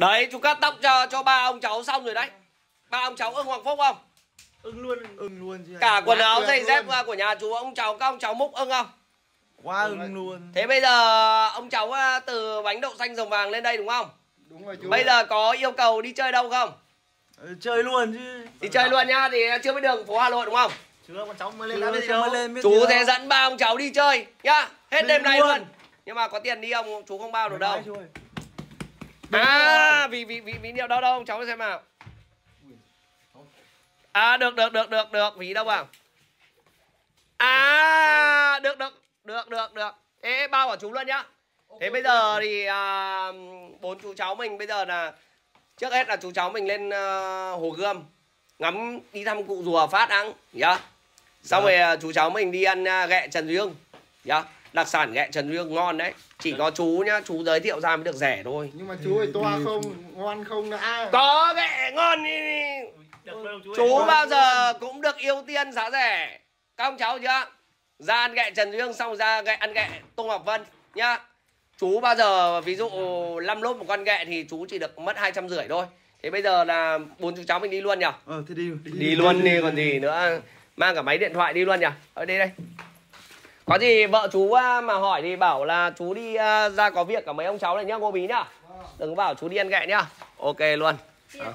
Đấy chú cắt tóc cho, cho ba ông cháu xong rồi đấy Ba ông cháu ưng Hoàng Phúc không? Ưng luôn Ưng luôn chứ Cả quần áo dây dép của nhà chú ông cháu các ông cháu múc ưng không? Quá ưng ừ luôn Thế bây giờ ông cháu à, từ bánh đậu xanh rồng vàng lên đây đúng không? Đúng rồi chú Bây giờ có yêu cầu đi chơi đâu không? Ờ, chơi luôn chứ Thì chơi luôn nhá, thì chưa biết đường phố Hà Nội đúng không? Chưa, con cháu mới lên chưa, chưa mới lên biết Chú sẽ dẫn ba ông cháu đi chơi nhá Hết Mình đêm nay luôn. luôn Nhưng mà có tiền đi ông, chú không bao được đâu À vì vì vì vì điệu đâu đâu cháu xem nào à được được được được được vì đâu vào à được được được được được thế bao của chú luôn nhá thế bây giờ thì à, bốn chú cháu mình bây giờ là trước hết là chú cháu mình lên à, hồ gươm ngắm đi thăm cụ rùa phát ăn nhá yeah. xong dạ. rồi à, chú cháu mình đi ăn à, ghẹ trần dương nhá đặc sản ghẹ trần dương ngon đấy chỉ dạ. có chú nhá chú giới thiệu ra mới được rẻ thôi nhưng mà chú ơi toa không ngon không đã có ghẹ ngon đi, đi. Dạ, chú bao giờ cũng được ưu tiên giá rẻ các ông cháu chưa ra ăn ghẹ trần dương xong ra ghẹ ăn ghẹ tô ngọc vân nhá chú bao giờ ví dụ 5 lốp một con ghẹ thì chú chỉ được mất hai trăm rưỡi thôi thế bây giờ là bốn chú cháu mình đi luôn nhỉ ờ thế đi đi, đi, đi luôn đi, đi, đi còn gì nữa mang cả máy điện thoại đi luôn nhỉ ở ờ, đây đây có gì vợ chú à, mà hỏi thì bảo là chú đi à, ra có việc cả mấy ông cháu này nhá cô bí nhá vâng. đừng bảo chú đi ăn gẹ nhá ok luôn à.